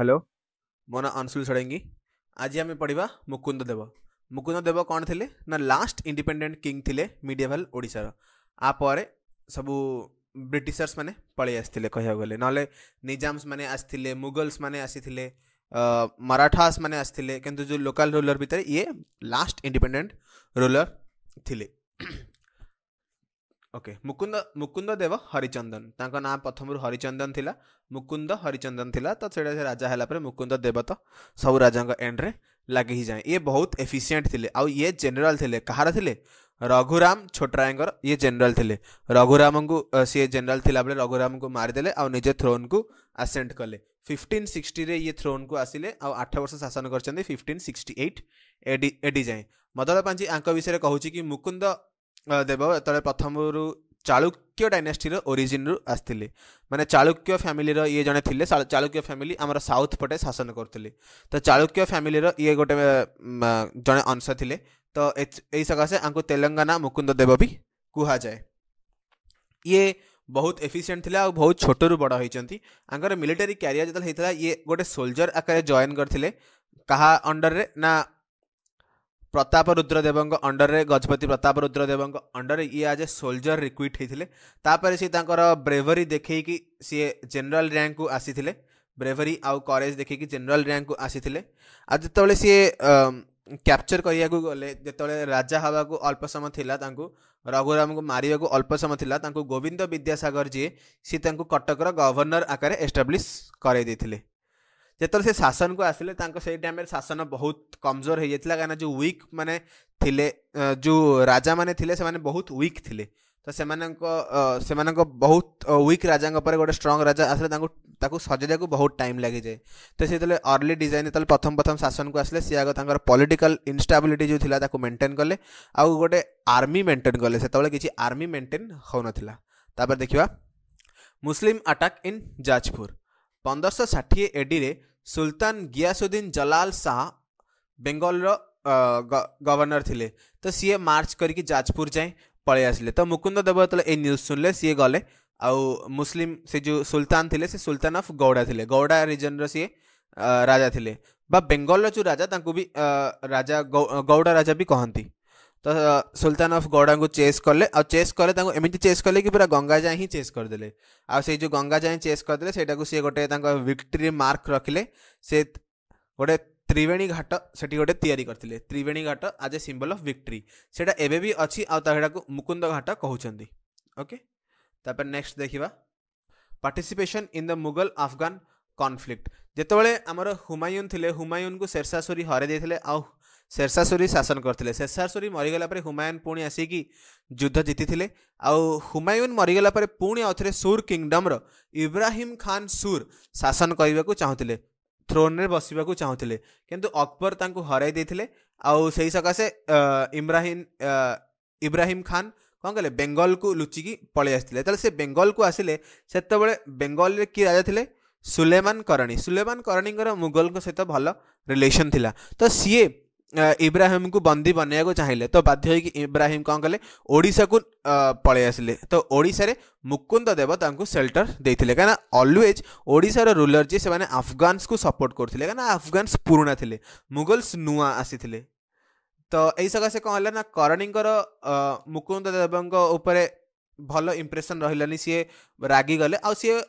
hello मो ना अंशुल षडंगी आज आम पढ़ा मुकुंद देव मुकुंद देव कौन थे ना लास्ट इंडिपेंडेंट किंग थे मीडियाल ओडार आप सबू ब्रिटिशर्स मैंने पलि आ कह निजाम्स मैंने आसते मुगल्स मैंने आसी मराठास मैंने आसते कितु जो लोकल रूलर भितर ये लास्ट इंडिपेंडेंट रूलर थी ओके मुकुंद मुकुंद देव हरिचंदन ना प्रथम हरिचंदन थिला मुकुंद हरिचंदन थिला तो से राजा है मुकुंद देव तो सब राजा एंड रे लगे ही जाए ये बहुत एफिसीयंट थे आउ ये जनरल थे कहार थे रघुराम छोटरायर ये जनरल थे रघुराम को सी जेनेल थी बेले रघुराम को मारिदे आज थ्रोन को आसेंट कले फिफ्टन सिक्सटे ये थ्रोन को आसिले आउ आठ वर्ष शासन कर करफ्टन सिक्सटी एट एडी एडी जाए मदद पाँच आंक विषय कहूँ कि मुकुंद ଦେବ ଯେତେବେଳେ ପ୍ରଥମରୁ ଚାଳୁକ୍ୟ ଡାଇନାଷ୍ଟିର ଓରିଜିନ୍ରୁ ଆସିଥିଲେ ମାନେ ଚାଳୁକ୍ୟ ଫ୍ୟାମିଲିର ଇଏ ଜଣେ ଥିଲେ ଚାଳୁକ୍ୟ ଫ୍ୟାମିଲି ଆମର ସାଉଥ୍ ପଟେ ଶାସନ କରୁଥିଲେ ତ ଚାଳୁକ୍ୟ ଫ୍ୟାମିଲିର ଇଏ ଗୋଟେ ଜଣେ ଅଂଶ ଥିଲେ ତ ଏଇ ସକାଶେ ଆଙ୍କୁ ତେଲେଙ୍ଗାନା ମୁକୁନ୍ଦ ଦେବ ବି କୁହାଯାଏ ଇଏ ବହୁତ ଏଫିସିଏଣ୍ଟ ଥିଲେ ଆଉ ବହୁତ ଛୋଟରୁ ବଡ଼ ହୋଇଛନ୍ତି ଆଙ୍କର ମିଲିଟାରୀ କ୍ୟାରିୟର୍ ଯେତେବେଳେ ହେଇଥିଲା ଇଏ ଗୋଟେ ସୋଲଜର ଆକାରରେ ଜଏନ୍ କରିଥିଲେ କାହା ଅଣ୍ଡରରେ ନା प्रताप रुद्रदेव अंडर गजपति प्रताप रुद्रदेव अंडर ये आज ए सोल्जर रिक्विट होते सी तर देखे सी जेनेल रैंक को आसी ब्रेवरी आउ करेज कि जेनेल रैंक को आसी आज जो सी कैप्चर करने को गले जिते राजा हवा को अल्प समय थी रघुराम को मारे को अल्प समय थी गोविंद विद्यासागर जी सी कटक गवर्नर आकार एस्टाब्लीश कर जो से शासन को आसे टाइम शासन बहुत कमजोर हो जाता कहीं जो विक् मैंने जो राजा मैंने से बहुत विक् थे तो से बहुत विक् राजा गोटे स्ट्रंग राजा आसे सजेदा को बहुत टाइम लग जाए तो सी जितने अर्ली डिजाइन जो प्रथम प्रथम शासन को आसे सी आगे पलिटिकाल इनस्टाबिलिटी जो थी मेन्टेन कले आ गोटे आर्मी मेन्टेन कले से किसी आर्मी मेन्टेन हो नाला देखा मुसलिम आटाक इन जाजपुर पंदरश षाठी एडी सुल्तान गियासुद्दीन जलाल शाह बेंगल गवर्नर थिले तो सीए मार्च करके जाजपुर जाए पलि आसे तो मुकुंद देव जो ये न्यूज सुनले सीए गले आउ मुसलिम से जो सुल्तान थिले से सुल्तान ऑफ गौड़ा थिले गौड़ा रीजन रे राजा थिले बा बेंगल जो राजा भी राजा गौड़ा राजा भी कहती तो सुलतान अफ गौड़ा चेस कले चेस कले एमती चेस कले कि पूरा गंगा जाए ही चेस करदे आई जो गंगा जाए चेस करदे से गोटे विक्ट्री मार्क रखिले से गोटे त्रिवेणी घाट से गोटे या त्रिवेणी घाट आज ए सिंबल अफ विक्ट्री से अच्छी मुकुंद घाट कहते ओके नेक्स्ट देखा participation in the Mughal Afghan conflict जिते आमर हुमायून थे हुमायून को शेरसा सोरी हर दे शेरशाशुरी शासन करते शेरशाशुरी मरीगला हुमायून पुणी आसिक युद्ध जीति आउ आुमायून मरीगला पुणी आउ थे सुर किंगडम्र इब्राहिम खान सुर शासन करने को चाहूल थ्रोन में बस को कि किंतु अकबर ताकू हर आई सकाशे इब्राहिम इब्राहिम खान कौन कहे बेंगल को लुचिकी पलि से बेंगल को आसिले से बेंगल किए राजा थे सुलेमान करणी सुलेमान करणी मुगल सहित भल रिलेसन तो सीए इब्राहिम को बंदी बनवा चाहिए तो बाध्य इब्राहिम कौन कले ओडा को पलै आसिले तो ओडार मुकुंद देव ताकि सेल्टर देते कहीं अलवेज ओडार रूलर जी से आफगानस को सपोर्ट करते कहीं आफगान्स पुराणा थे मुगल्स नुआ आसी तो यही सका से कहला ना करणी मुकुंद देवं भल इम्रेसन रही सी रागिगले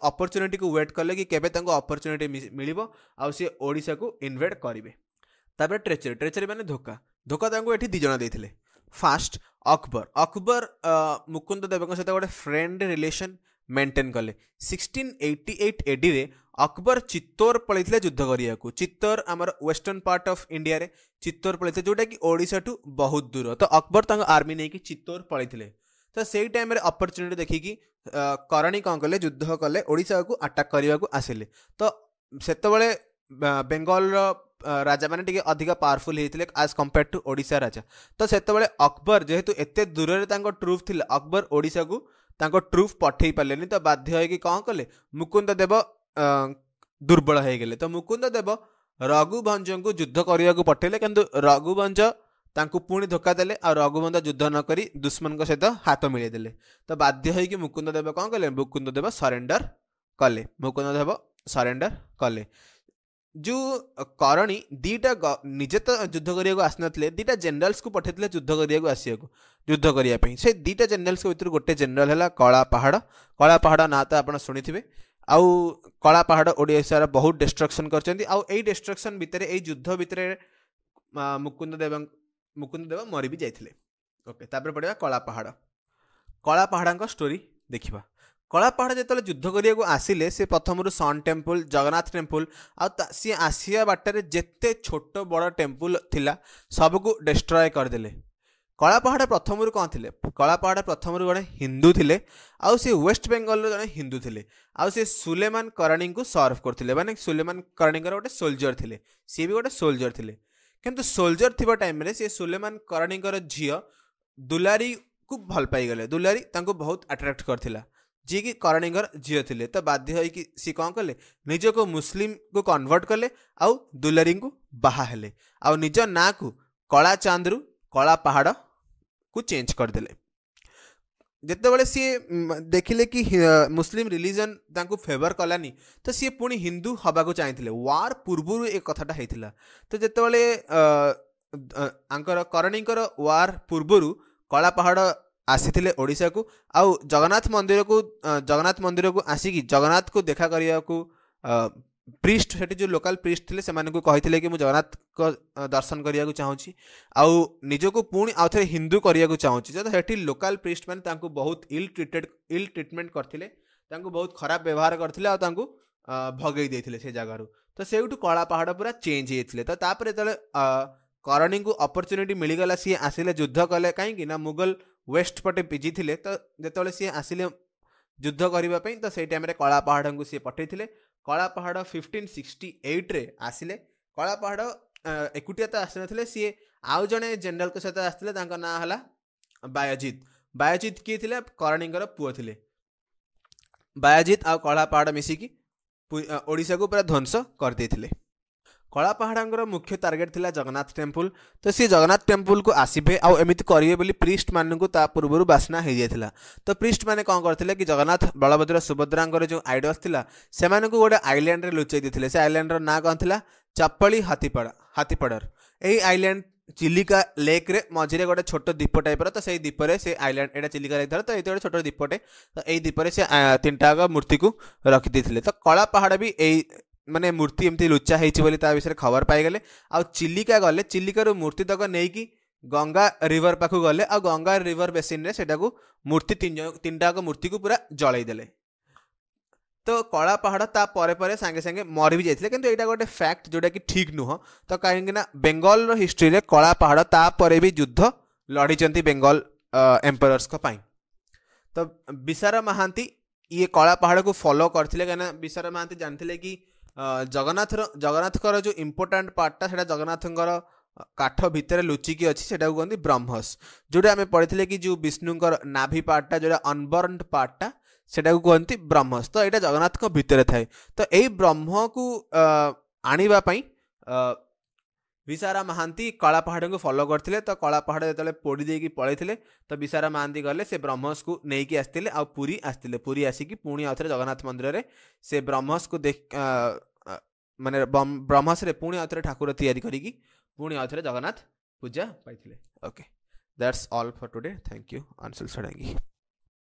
आपर्चुनिटी को व्वेट कले कि अपर्चुनिटी मिल आ इनवेड करेंगे ତାପରେ ଟ୍ରେଚେରୀ ଟ୍ରେଚେରୀ ମାନେ ଧୋକା ଧୋକା ତାଙ୍କୁ ଏଠି ଦୁଇ ଜଣ ଦେଇଥିଲେ ଫାଷ୍ଟ ଅକବର ଅକବର ମୁକୁନ୍ଦ ଦେବଙ୍କ ସହିତ ଗୋଟେ ଫ୍ରେଣ୍ଡ ରିଲେସନ୍ ମେଣ୍ଟେନ୍ କଲେ ସିକ୍ସଟିନ୍ ଏଇଟି ଏଇଟ୍ ଏଡ଼ିରେ ଅକବର ଚିତ୍ତୋର ପଳେଇଥିଲେ ଯୁଦ୍ଧ କରିବାକୁ ଚିତ୍ତୋର ଆମର ୱେଷ୍ଟର୍ଣ୍ଣ ପାର୍ଟ ଅଫ୍ ଇଣ୍ଡିଆରେ ଚିତ୍ତୋର ପଳେଇଥିଲେ ଯେଉଁଟାକି ଓଡ଼ିଶାଠୁ ବହୁତ ଦୂର ତ ଅକବର ତାଙ୍କ ଆର୍ମି ନେଇକି ଚିତ୍ତୋର ପଳେଇଥିଲେ ତ ସେଇ ଟାଇମ୍ରେ ଅପରଚ୍ୟୁନିଟି ଦେଖିକି କରଣୀ କ'ଣ କଲେ ଯୁଦ୍ଧ କଲେ ଓଡ଼ିଶାକୁ ଆଟାକ୍ କରିବାକୁ ଆସିଲେ ତ ସେତେବେଳେ ବେଙ୍ଗଲର ରାଜାମାନେ ଟିକେ ଅଧିକ ପାୱାରଫୁଲ୍ ହେଇଥିଲେ ଆଜ୍ କମ୍ପେୟାର୍ଡ ଟୁ ଓଡ଼ିଶା ରାଜା ତ ସେତେବେଳେ ଅକବର ଯେହେତୁ ଏତେ ଦୂରରେ ତାଙ୍କ ଟ୍ରୁପ୍ ଥିଲେ ଅକବର ଓଡ଼ିଶାକୁ ତାଙ୍କ ଟ୍ରୁପ୍ ପଠେଇ ପାରିଲେନି ତ ବାଧ୍ୟ ହେଇକି କ'ଣ କଲେ ମୁକୁନ୍ଦ ଦେବ ଦୁର୍ବଳ ହେଇଗଲେ ତ ମୁକୁନ୍ଦ ଦେବ ରଘୁଭଞ୍ଜଙ୍କୁ ଯୁଦ୍ଧ କରିବାକୁ ପଠେଇଲେ କିନ୍ତୁ ରଘୁଭଞ୍ଜ ତାଙ୍କୁ ପୁଣି ଧୋକା ଦେଲେ ଆଉ ରଘୁବନ୍ଧ ଯୁଦ୍ଧ ନ କରି ଦୁଶ୍ମନଙ୍କ ସହିତ ହାତ ମିଳେଇ ଦେଲେ ତ ବାଧ୍ୟ ହେଇକି ମୁକୁନ୍ଦ ଦେବ କ'ଣ କଲେ ମୁକୁନ୍ଦ ଦେବ ସରେଣ୍ଡର କଲେ ମୁକୁନ୍ଦ ଦେବ ସରେଣ୍ଡର କଲେ ଯେଉଁ କରଣୀ ଦୁଇଟା ନିଜେ ତ ଯୁଦ୍ଧ କରିବାକୁ ଆସିନଥିଲେ ଦୁଇଟା ଜେନେରାଲ୍ସକୁ ପଠାଇଥିଲେ ଯୁଦ୍ଧ କରିବାକୁ ଆସିବାକୁ ଯୁଦ୍ଧ କରିବା ପାଇଁ ସେ ଦୁଇଟା ଜେନେରାଲ୍ସଙ୍କ ଭିତରୁ ଗୋଟେ ଜେନେରାଲ୍ ହେଲା କଳା ପାହାଡ଼ କଳା ପାହାଡ଼ ନାଁ ତ ଆପଣ ଶୁଣିଥିବେ ଆଉ କଳା ପାହାଡ଼ ଓଡ଼ିଶାର ବହୁତ ଡିଷ୍ଟ୍ରକ୍ସନ୍ କରିଛନ୍ତି ଆଉ ଏଇ ଡିଷ୍ଟ୍ରକ୍ସନ୍ ଭିତରେ ଏଇ ଯୁଦ୍ଧ ଭିତରେ ମୁକୁନ୍ଦ ଦେବ ମୁକୁନ୍ଦ ଦେବ ମରି ବି ଯାଇଥିଲେ ଓକେ ତାପରେ ପଡ଼ିବା କଳା ପାହାଡ଼ କଳା ପାହାଡ଼ଙ୍କ ଷ୍ଟୋରି ଦେଖିବା କଳାପାହାଡ଼ ଯେତେବେଳେ ଯୁଦ୍ଧ କରିବାକୁ ଆସିଲେ ସେ ପ୍ରଥମରୁ ସନ୍ ଟେମ୍ପୁଲ୍ ଜଗନ୍ନାଥ ଟେମ୍ପୁଲ୍ ଆଉ ସିଏ ଆସିବା ବାଟରେ ଯେତେ ଛୋଟ ବଡ଼ ଟେମ୍ପୁଲ୍ ଥିଲା ସବୁକୁ ଡେଷ୍ଟ୍ରୟ କରିଦେଲେ କଳାପାହାଡ଼ ପ୍ରଥମରୁ କ'ଣ ଥିଲେ କଳାପାହାଡ଼ ପ୍ରଥମରୁ ଜଣେ ହିନ୍ଦୁ ଥିଲେ ଆଉ ସେ ୱେଷ୍ଟ ବେଙ୍ଗଲର ଜଣେ ହିନ୍ଦୁ ଥିଲେ ଆଉ ସେ ସୁଲେମାନ କରଣୀଙ୍କୁ ସର୍ଭ କରୁଥିଲେ ମାନେ ସୁଲେମାନ କରଣୀଙ୍କର ଗୋଟେ ସୋଲଜର ଥିଲେ ସିଏ ବି ଗୋଟେ ସୋଲଜର ଥିଲେ କିନ୍ତୁ ସୋଲଜର ଥିବା ଟାଇମ୍ରେ ସେ ସୁଲେମାନ କରଣୀଙ୍କର ଝିଅ ଦୁଲାରୀକୁ ଭଲ ପାଇଗଲେ ଦୁଲାରୀ ତାଙ୍କୁ ବହୁତ ଆଟ୍ରାକ୍ଟ କରିଥିଲା जी की करणी झील थे तो बाध्य सी कौन कले को मुसलिम को कनवर्ट कले आलरी बाहा हेले आज ना को कला चांद्रु कला पहाड़ को चेंज करदे जितेबले सी देखिले कि मुसलिम रिलीजन ताकि फेवर कलानी तो सी पुणी हिंदू हाँ को चाहते वार पूर्व एक कथा होता तो जिते आंकर करणी वार पूर्व कलापहाड़ आसीशा ओडा को आ जगन्नाथ मंदिर को जगन्नाथ मंदिर को आसिक जगन्नाथ को देखा करिया को प्रिस्ट से जो लोकल प्रिस्ट थे से कही कि जगन्नाथ दर्शन करने को चाहूँ आज को पुणी आउ थे हिंदू करने को चाहूँ जो सेठ लोकाल प्रिस्ट मैंने बहुत इल ट्रिटेड इल ट्रिटमेंट करते बहुत खराब व्यवहार करते भगई देते से जगार तो सेठ कलापहाड़ पूरा चेंज होते तो करणी को अपरच्युनिटी मिलगला सी आसे युद्ध कले कहीं मुगल आ, वेस्ट पटे पिजी थे तो जितेबाला सी आसिले युद्ध करने तो से टाइम कलापहाड़ को सी पठे थे कलापहाड़ फिफ्टन सिक्सटी एट्रे आसिले कलापहाड़ एक्टिया तो आस ना सी आउ जड़े जेनेल सहित आसते ना है बायजित बायजित किए थे करणी पुव थे बायजित आ कलापहाड़ मिसिकी ओडा को पूरा ध्वंस करदे କଳାପାହାଡ଼ଙ୍କର ମୁଖ୍ୟ ଟାର୍ଗେଟ୍ ଥିଲା ଜଗନ୍ନାଥ ଟେମ୍ପୁଲ ତ ସିଏ ଜଗନ୍ନାଥ ଟେମ୍ପୁଲକୁ ଆସିବେ ଆଉ ଏମିତି କରିବେ ବୋଲି ପ୍ରିଷ୍ଟମାନଙ୍କୁ ତା ପୂର୍ବରୁ ବାସ୍ନା ହେଇଯାଇଥିଲା ତ ପ୍ରିଷ୍ଟମାନେ କ'ଣ କରିଥିଲେ କି ଜଗନ୍ନାଥ ବଳଭଦ୍ର ସୁଭଦ୍ରାଙ୍କର ଯେଉଁ ଆଇଡଲ୍ସ ଥିଲା ସେମାନଙ୍କୁ ଗୋଟେ ଆଇଲ୍ୟାଣ୍ଡରେ ଲୁଚାଇ ଦେଇଥିଲେ ସେ ଆଇଲ୍ୟାଣ୍ଡର ନାଁ କ'ଣ ଥିଲା ଚାପଳି ହାତୀପଡ଼ା ହାତୀପଡ଼ର ଏହି ଆଇଲ୍ୟାଣ୍ଡ ଚିଲିକା ଲେକ୍ରେ ମଝିରେ ଗୋଟେ ଛୋଟ ଦ୍ୱୀପ ଟାଇପ୍ର ତ ସେଇ ଦ୍ୱୀପରେ ସେ ଆଇଲ୍ୟାଣ୍ଡ ଏଇଟା ଚିଲିକା ଲେକ୍ ଥିଲା ତ ଏଇଠି ଗୋଟେ ଛୋଟ ଦ୍ୱୀପଟେ ତ ଏଇ ଦ୍ୱୀପରେ ସେ ତିନିଟାକ ମୂର୍ତ୍ତିକୁ ରଖିଦେଇଥିଲେ ତ କଳା ପାହାଡ଼ ବି ଏଇ मानने मूर्ति एमती लुचा होती विषय खबर पाई आ चिलिका गले चिलिकार मूर्ति तक नहीं कि गंगा रिवर पाख गले गंगा रिवर बेसीन में सेटा को मूर्ति तीन जाक मूर्ति को पूरा जलईदे तो कला पहाड़ परे सांगे सांगे मरी भी जाते कि यहाँ गोटे फैक्ट जोटा कि ठीक नुह तो कहीं बेंगल हिस्ट्री में कला पहाड़ भी युद्ध लड़ी बेंगल एम्पायर्स तो विशार महांती ये कला पहाड़ को फॉलो करते कहीं विशार महांती जानते कि ଜଗନ୍ନାଥର ଜଗନ୍ନାଥଙ୍କର ଯେଉଁ ଇମ୍ପୋର୍ଟାଣ୍ଟ ପାର୍ଟଟା ସେଇଟା ଜଗନ୍ନାଥଙ୍କର କାଠ ଭିତରେ ଲୁଚିକି ଅଛି ସେଇଟାକୁ କୁହନ୍ତି ବ୍ରହ୍ମସ ଯେଉଁଟା ଆମେ ପଢ଼ିଥିଲେ କି ଯେଉଁ ବିଷ୍ଣୁଙ୍କର ନାଭି ପାର୍ଟଟା ଯେଉଁଟା ଅନବର୍ଣ୍ଣ ପାର୍ଟଟା ସେଇଟାକୁ କୁହନ୍ତି ବ୍ରହ୍ମସ୍ ତ ଏଇଟା ଜଗନ୍ନାଥଙ୍କ ଭିତରେ ଥାଏ ତ ଏଇ ବ୍ରହ୍ମକୁ ଆଣିବା ପାଇଁ विशारा महांती कलापहाड़ को फलो करते तो कलापहाड़ जो पोड़ी देकी पलैते तो विशारा महांती गले से ब्रह्मस को लेकिन आसते आ पुरी आसते पूरी आसिकी पुणी आउ थे जगन्नाथ मंदिर से ब्रह्मस को देख मान ब्रह्मस पुणी आउ थे ठाकुर या पुणी आउ थे जगन्नाथ पूजा पाई okay that's all for today thank you Anshul Sarangi